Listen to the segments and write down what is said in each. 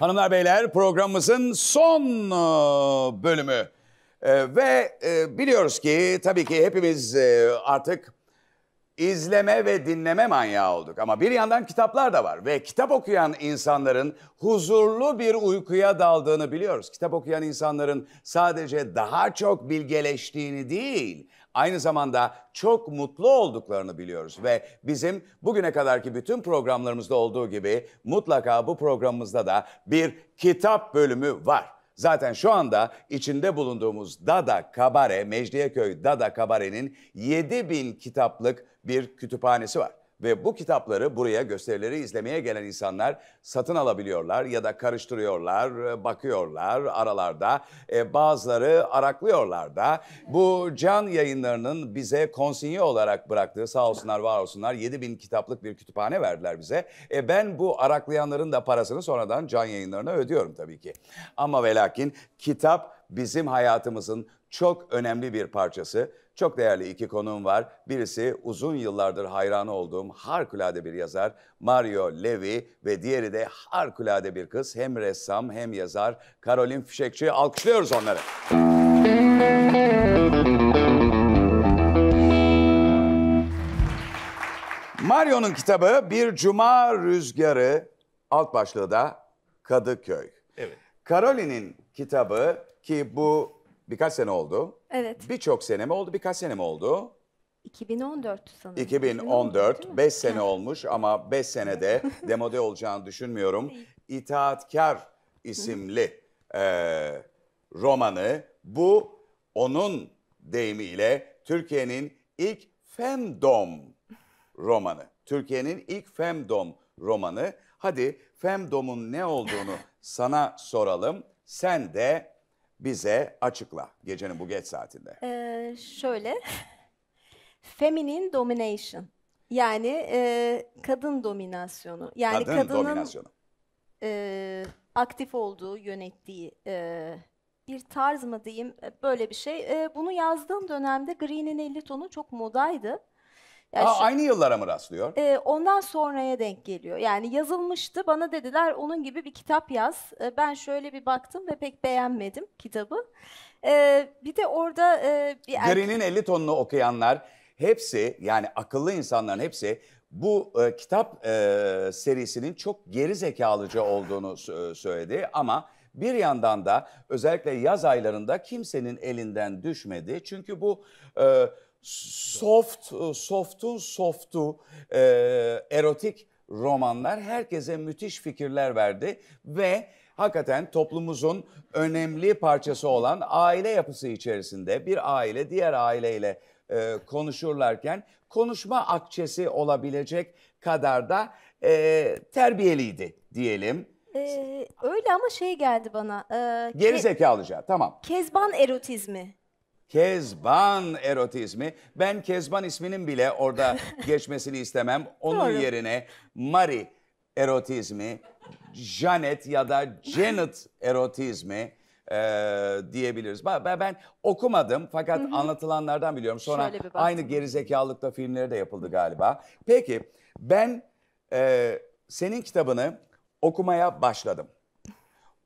Hanımlar beyler programımızın son e, bölümü. E, ve e, biliyoruz ki tabii ki hepimiz artık izleme ve dinleme manyağı olduk. Ama bir yandan kitaplar da var ve kitap okuyan insanların huzurlu bir uykuya daldığını biliyoruz. Kitap okuyan insanların sadece daha çok bilgeleştiğini değil, Aynı zamanda çok mutlu olduklarını biliyoruz ve bizim bugüne kadarki bütün programlarımızda olduğu gibi mutlaka bu programımızda da bir kitap bölümü var. Zaten şu anda içinde bulunduğumuz Dada Kabare, Mecliyeköy Dada Kabare'nin 7000 kitaplık bir kütüphanesi var. Ve bu kitapları buraya gösterileri izlemeye gelen insanlar satın alabiliyorlar ya da karıştırıyorlar, e, bakıyorlar aralarda. E, bazıları araklıyorlar da. Bu can yayınlarının bize konsinye olarak bıraktığı sağ olsunlar var olsunlar bin kitaplık bir kütüphane verdiler bize. E, ben bu araklayanların da parasını sonradan can yayınlarına ödüyorum tabii ki. Ama ve lakin kitap bizim hayatımızın çok önemli bir parçası çok değerli iki konuğum var. Birisi uzun yıllardır hayran olduğum harikulade bir yazar Mario Levi ve diğeri de harikulade bir kız hem ressam hem yazar Karolin Fişekçi. Alkışlıyoruz onları. Mario'nun kitabı Bir Cuma Rüzgarı alt başlığı da Kadıköy. Evet. Karolin'in kitabı ki bu Birkaç sene oldu. Evet. Birçok sene mi oldu, birkaç sene mi oldu? 2014 sanırım. 2014, 5 sene olmuş ama 5 senede demode olacağını düşünmüyorum. İtaatkar isimli e, romanı bu onun deyimiyle Türkiye'nin ilk femdom romanı. Türkiye'nin ilk femdom romanı. Hadi femdom'un ne olduğunu sana soralım. Sen de bize açıkla gecenin bu geç saatinde. Ee, şöyle, feminine domination yani e, kadın dominasyonu. Yani kadın kadının dominasyonu. E, aktif olduğu, yönettiği e, bir tarz mı diyeyim e, böyle bir şey. E, bunu yazdığım dönemde Green'in 50 tonu çok modaydı. Yani Aa, şu, aynı yıllara mı rastlıyor? E, ondan sonraya denk geliyor. Yani yazılmıştı bana dediler onun gibi bir kitap yaz. E, ben şöyle bir baktım ve pek beğenmedim kitabı. E, bir de orada... E, bir erkek... Derin'in 50 tonunu okuyanlar hepsi yani akıllı insanların hepsi bu e, kitap e, serisinin çok geri zekalıca olduğunu söyledi ama bir yandan da özellikle yaz aylarında kimsenin elinden düşmedi. Çünkü bu e, soft, e, softu, softu, e, erotik romanlar herkese müthiş fikirler verdi ve hakikaten toplumumuzun önemli parçası olan aile yapısı içerisinde bir aile diğer aileyle e, konuşurlarken konuşma akçesi olabilecek kadar da e, terbiyeliydi diyelim. Ee, öyle ama şey geldi bana. E, Geri zekalıca tamam. Kezban erotizmi. Kezban erotizmi. Ben Kezban isminin bile orada geçmesini istemem. Onun Doğru. yerine Mari erotizmi, Janet ya da Janet erotizmi e, diyebiliriz. Ben, ben okumadım fakat Hı-hı. anlatılanlardan biliyorum. Sonra aynı gerizekalılıkta filmleri de yapıldı galiba. Peki ben e, senin kitabını okumaya başladım.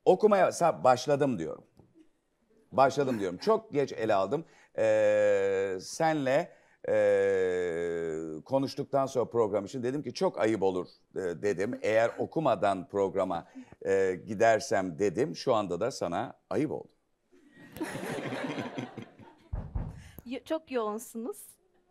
Okumaya başladım diyorum. Başladım diyorum. Çok geç ele aldım. Ee, senle e, konuştuktan sonra program için dedim ki çok ayıp olur e, dedim. Eğer okumadan programa e, gidersem dedim. Şu anda da sana ayıp oldu. Çok yoğunsunuz.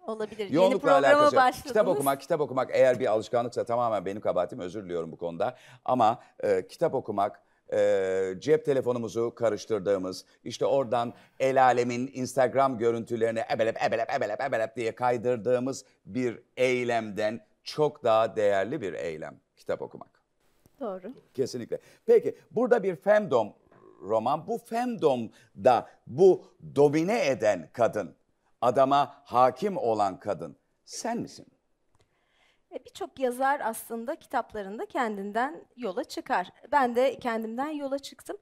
Olabilir. Yeni Yoğunlukla programa alakası başladınız. Kitap okumak, kitap okumak eğer bir alışkanlıksa tamamen benim kabahatim özür diliyorum bu konuda. Ama e, kitap okumak e, cep telefonumuzu karıştırdığımız, işte oradan el alemin Instagram görüntülerini ebelep ebelep ebelep ebelep diye kaydırdığımız bir eylemden çok daha değerli bir eylem kitap okumak. Doğru. Kesinlikle. Peki burada bir femdom roman. Bu femdomda bu domine eden kadın, adama hakim olan kadın sen misin? Birçok yazar aslında kitaplarında kendinden yola çıkar. Ben de kendimden yola çıktım.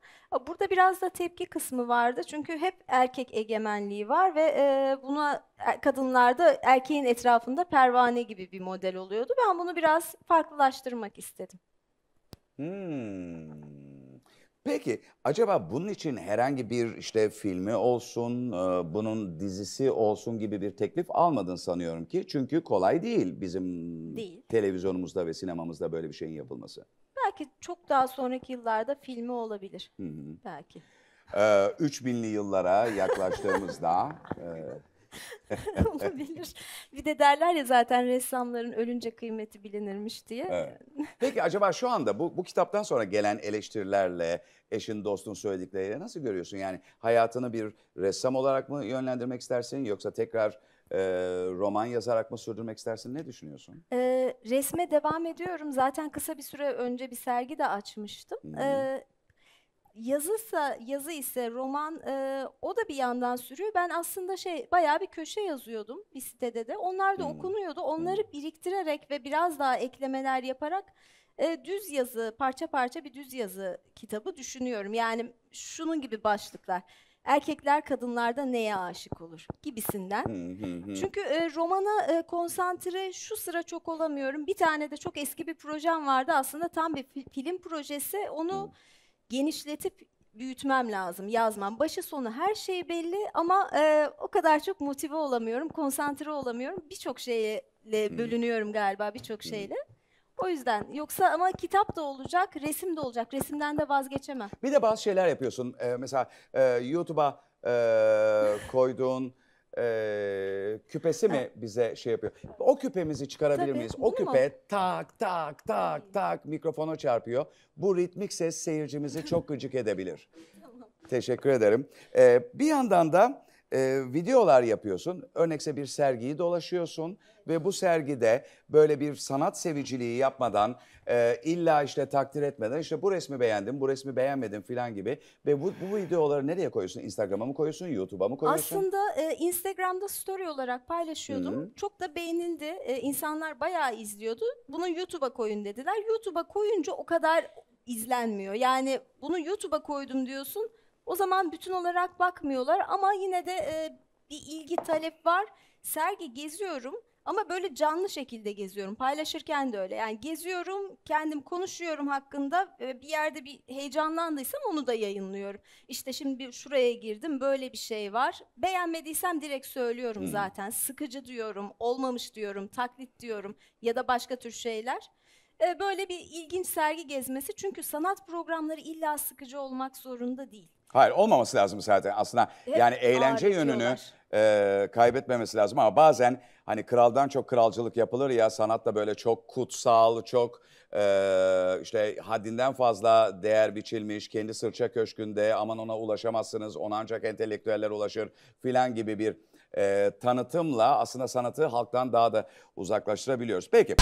Burada biraz da tepki kısmı vardı. Çünkü hep erkek egemenliği var ve e, buna e, kadınlarda erkeğin etrafında pervane gibi bir model oluyordu. Ben bunu biraz farklılaştırmak istedim. Hmm. Peki acaba bunun için herhangi bir işte filmi olsun, e, bunun dizisi olsun gibi bir teklif almadın sanıyorum ki. Çünkü kolay değil bizim Değil. televizyonumuzda ve sinemamızda böyle bir şeyin yapılması. Belki çok daha sonraki yıllarda filmi olabilir. Belki. Ee, 3000'li yıllara yaklaştığımızda e, olabilir. Bir de derler ya zaten ressamların ölünce kıymeti bilinirmiş diye. Evet. Peki acaba şu anda bu, bu kitaptan sonra gelen eleştirilerle, eşin dostun söyledikleriyle nasıl görüyorsun? Yani hayatını bir ressam olarak mı yönlendirmek istersin yoksa tekrar e, roman yazarak mı sürdürmek istersin? Ne düşünüyorsun? E, resme devam ediyorum. Zaten kısa bir süre önce bir sergi de açmıştım. Hmm. E, yazısa yazı ise roman e, o da bir yandan sürüyor. Ben aslında şey bayağı bir köşe yazıyordum bir sitede de. Onlar da hmm. okunuyordu. Hmm. Onları biriktirerek ve biraz daha eklemeler yaparak e, düz yazı, parça parça bir düz yazı kitabı düşünüyorum. Yani şunun gibi başlıklar. Erkekler kadınlarda neye aşık olur gibisinden. Hmm, hmm, Çünkü e, romana e, konsantre şu sıra çok olamıyorum. Bir tane de çok eski bir projem vardı aslında tam bir film projesi. Onu genişletip büyütmem lazım yazmam. Başı sonu her şey belli ama e, o kadar çok motive olamıyorum, konsantre olamıyorum. Birçok şeyle bölünüyorum galiba birçok şeyle. O yüzden yoksa ama kitap da olacak, resim de olacak. Resimden de vazgeçemem. Bir de bazı şeyler yapıyorsun. Ee, mesela e, YouTube'a e, koyduğun e, küpesi mi bize şey yapıyor? O küpemizi çıkarabilir Tabii, miyiz? O bunu mu? küpe tak tak tak tak mikrofona çarpıyor. Bu ritmik ses seyircimizi çok gıcık edebilir. Teşekkür ederim. E, bir yandan da e, videolar yapıyorsun. Örnekse bir sergiyi dolaşıyorsun ve bu sergide böyle bir sanat seviciliği yapmadan e, illa işte takdir etmeden işte bu resmi beğendim, bu resmi beğenmedim filan gibi ve bu, bu videoları nereye koyuyorsun? Instagram'a mı koyuyorsun, YouTube'a mı koyuyorsun? Aslında e, Instagram'da story olarak paylaşıyordum. Hı-hı. Çok da beğenildi. E, insanlar bayağı izliyordu. Bunu YouTube'a koyun dediler. YouTube'a koyunca o kadar izlenmiyor. Yani bunu YouTube'a koydum diyorsun o zaman bütün olarak bakmıyorlar ama yine de e, bir ilgi talep var. Sergi geziyorum ama böyle canlı şekilde geziyorum. Paylaşırken de öyle. Yani geziyorum, kendim konuşuyorum hakkında. E, bir yerde bir heyecanlandıysam onu da yayınlıyorum. İşte şimdi şuraya girdim, böyle bir şey var. Beğenmediysem direkt söylüyorum hmm. zaten. Sıkıcı diyorum, olmamış diyorum, taklit diyorum ya da başka tür şeyler e, böyle bir ilginç sergi gezmesi. Çünkü sanat programları illa sıkıcı olmak zorunda değil. Hayır olmaması lazım zaten aslında. Hep yani eğlence yönünü e, kaybetmemesi lazım ama bazen hani kraldan çok kralcılık yapılır ya sanatta böyle çok kutsal, çok e, işte haddinden fazla değer biçilmiş, kendi sırça köşkünde aman ona ulaşamazsınız, ona ancak entelektüeller ulaşır filan gibi bir e, tanıtımla aslında sanatı halktan daha da uzaklaştırabiliyoruz. Peki.